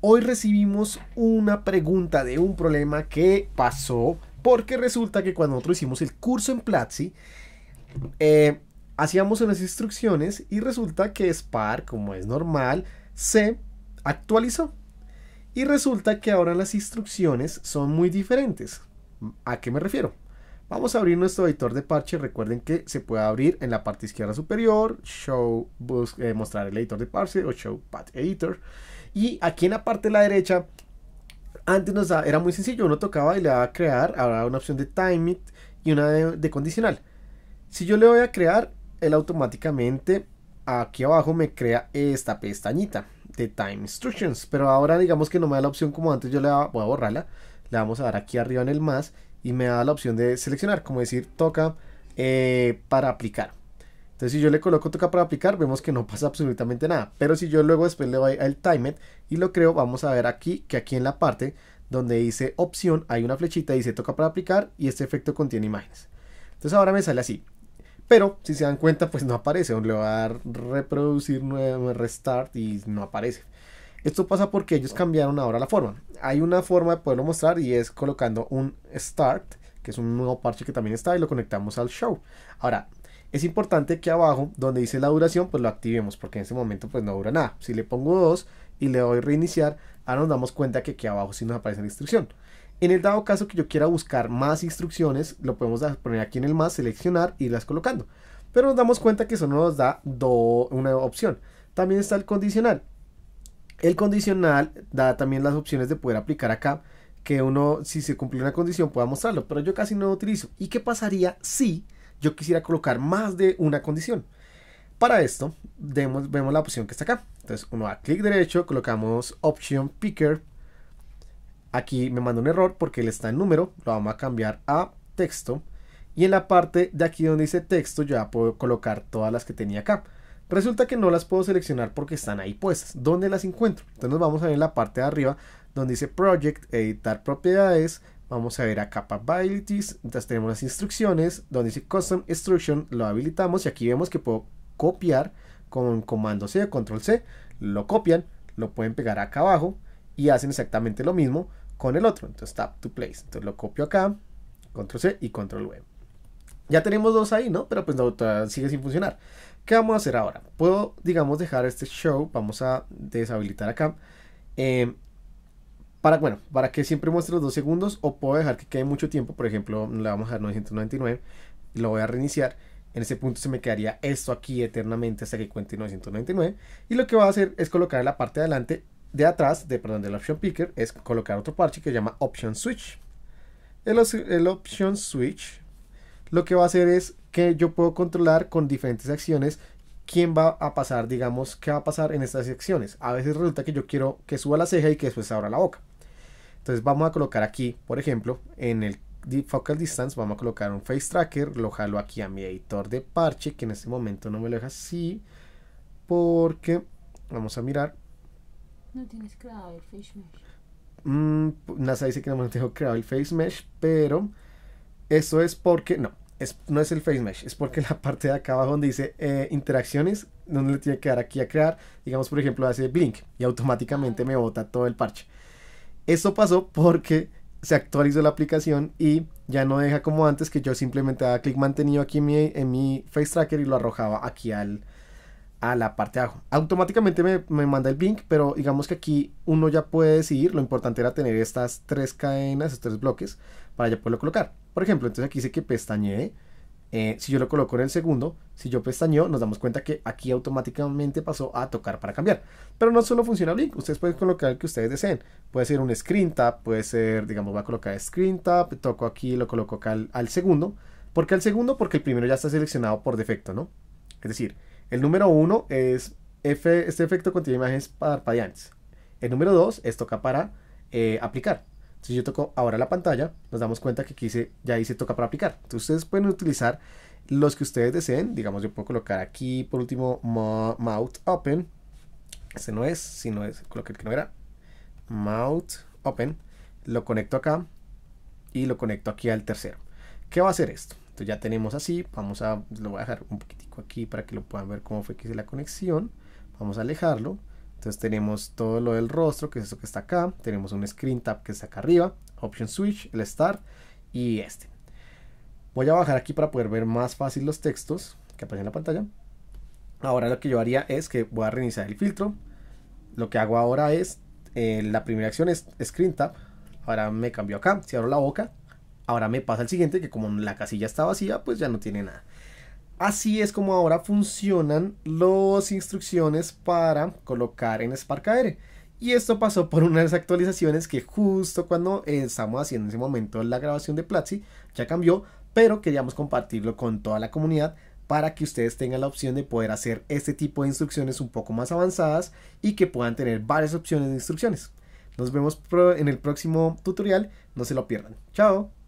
hoy recibimos una pregunta de un problema que pasó porque resulta que cuando nosotros hicimos el curso en Platzi, eh, hacíamos unas instrucciones y resulta que Spark, como es normal, se actualizó. Y resulta que ahora las instrucciones son muy diferentes. ¿A qué me refiero? Vamos a abrir nuestro editor de parche. Recuerden que se puede abrir en la parte izquierda superior, show, eh, mostrar el editor de parche o show path editor. Y aquí en la parte de la derecha, antes nos era muy sencillo, uno tocaba y le daba a crear, ahora una opción de time it y una de, condicional. Si yo le voy a crear, él automáticamente aquí abajo me crea esta pestañita de time instructions, pero ahora digamos que no me da la opción como antes, yo le daba, voy a borrarla, le vamos a dar aquí arriba en el más y me da la opción de seleccionar, como decir toca eh, para aplicar. Entonces si yo le coloco toca para aplicar, vemos que no pasa absolutamente nada. Pero si yo luego después le voy al timer y lo creo, vamos a ver aquí que aquí en la parte donde dice opción hay una flechita y dice toca para aplicar y este efecto contiene imágenes. Entonces ahora me sale así. Pero si se dan cuenta pues no aparece. Le voy a dar reproducir nuevo restart y no aparece. Esto pasa porque ellos cambiaron ahora la forma. Hay una forma de poderlo mostrar y es colocando un start, que es un nuevo parche que también está, y lo conectamos al show. Ahora, es importante que abajo, donde dice la duración, pues lo activemos, porque en ese momento pues no dura nada. Si le pongo 2 y le doy reiniciar, ahora nos damos cuenta que aquí abajo sí nos aparece la instrucción. En el dado caso que yo quiera buscar más instrucciones, lo podemos poner aquí en el más, seleccionar y las colocando. Pero nos damos cuenta que eso no nos da una opción. También está el condicional. El condicional da también las opciones de poder aplicar acá que uno, si se cumple una condición, pueda mostrarlo, pero yo casi no lo utilizo. ¿Y qué pasaría si yo quisiera colocar más de una condición. Para esto, vemos la opción que está acá. Entonces uno va a clic derecho, colocamos Option Picker. Aquí me manda un error porque él está en número. Lo vamos a cambiar a texto. Y en la parte de aquí donde dice texto ya puedo colocar todas las que tenía acá. Resulta que no las puedo seleccionar porque están ahí puestas. ¿Dónde las encuentro? Entonces vamos a ver en la parte de arriba donde dice Project, editar propiedades Vamos a ver a capabilities. Entonces tenemos las instrucciones donde dice custom instruction. Lo habilitamos y aquí vemos que puedo copiar con comando C control C. Lo copian, lo pueden pegar acá abajo y hacen exactamente lo mismo con el otro. Entonces tap to place. Entonces lo copio acá, control C y control V. Ya tenemos dos ahí, ¿no? Pero pues no, sigue sin funcionar. ¿Qué vamos a hacer ahora? Puedo, digamos, dejar este show. Vamos a deshabilitar acá. Eh, para, bueno, para que siempre muestre los dos segundos o puedo dejar que quede mucho tiempo. Por ejemplo, le vamos a dar 999. Lo voy a reiniciar. En ese punto se me quedaría esto aquí eternamente hasta que cuente 999. Y lo que va a hacer es colocar en la parte de adelante, de atrás, de, perdón, del Option Picker, es colocar otro parche que se llama Option Switch. El, el Option Switch lo que va a hacer es que yo puedo controlar con diferentes acciones quién va a pasar, digamos, qué va a pasar en estas acciones. A veces resulta que yo quiero que suba la ceja y que después abra la boca. Entonces vamos a colocar aquí, por ejemplo, en el focal distance vamos a colocar un face tracker, lo jalo aquí a mi editor de parche, que en este momento no me lo deja así, porque vamos a mirar. No tienes creado el face mesh. Mm, NASA dice que no me tengo creado el face mesh, pero eso es porque, no, no es el face mesh, es porque la parte de acá abajo donde dice eh, interacciones, donde le tiene que dar aquí a crear, digamos por ejemplo hace blink y automáticamente ah. me bota todo el parche. Esto pasó porque se actualizó la aplicación y ya no deja como antes que yo simplemente daba clic mantenido aquí en mi, face tracker y lo arrojaba aquí al, a la parte de abajo. Automáticamente me, manda el link, pero digamos que aquí uno ya puede decidir. Lo importante era tener estas tres cadenas, estos tres bloques, para ya poderlo colocar. Por ejemplo, entonces aquí sé que pestañee eh, si yo lo coloco en el segundo, si yo pestañeo, nos damos cuenta que aquí automáticamente pasó a tocar para cambiar. Pero no solo funciona Blink, ustedes pueden colocar el que ustedes deseen. Puede ser un screen tap, puede ser, digamos, voy a colocar screen tap, toco aquí, lo coloco acá al, segundo. ¿Por qué al segundo? Porque el primero ya está seleccionado por defecto, ¿no? Es decir, el número uno es, F, este efecto contiene imágenes parpadeantes. El número dos es toca para eh, aplicar. Si yo toco ahora la pantalla, nos damos cuenta que aquí se, ya se toca para aplicar. Entonces ustedes pueden utilizar los que ustedes deseen. Digamos, yo puedo colocar aquí por último Mouth Open. ese no es, si no es, coloqué el que no era. Mouth Open. Lo conecto acá y lo conecto aquí al tercero. ¿Qué va a hacer esto? Entonces ya tenemos así, vamos a, lo voy a dejar un poquitico aquí para que lo puedan ver cómo fue que hice la conexión. Vamos a alejarlo. Entonces tenemos todo lo del rostro, que es eso que está acá. Tenemos un screen tap que está acá arriba. Option switch, el start y este. Voy a bajar aquí para poder ver más fácil los textos que aparecen en la pantalla. Ahora lo que yo haría es que voy a reiniciar el filtro. Lo que hago ahora es, eh, la primera acción es screen tap, Ahora me cambio acá, si abro la boca. Ahora me pasa el siguiente, que como la casilla está vacía, pues ya no tiene nada. Así es como ahora funcionan las instrucciones para colocar en Spark AR. Y esto pasó por unas actualizaciones que justo cuando estamos haciendo en ese momento la grabación de Platzi ya cambió, pero queríamos compartirlo con toda la comunidad para que ustedes tengan la opción de poder hacer este tipo de instrucciones un poco más avanzadas y que puedan tener varias opciones de instrucciones. Nos vemos en el próximo tutorial, no se lo pierdan. Chao.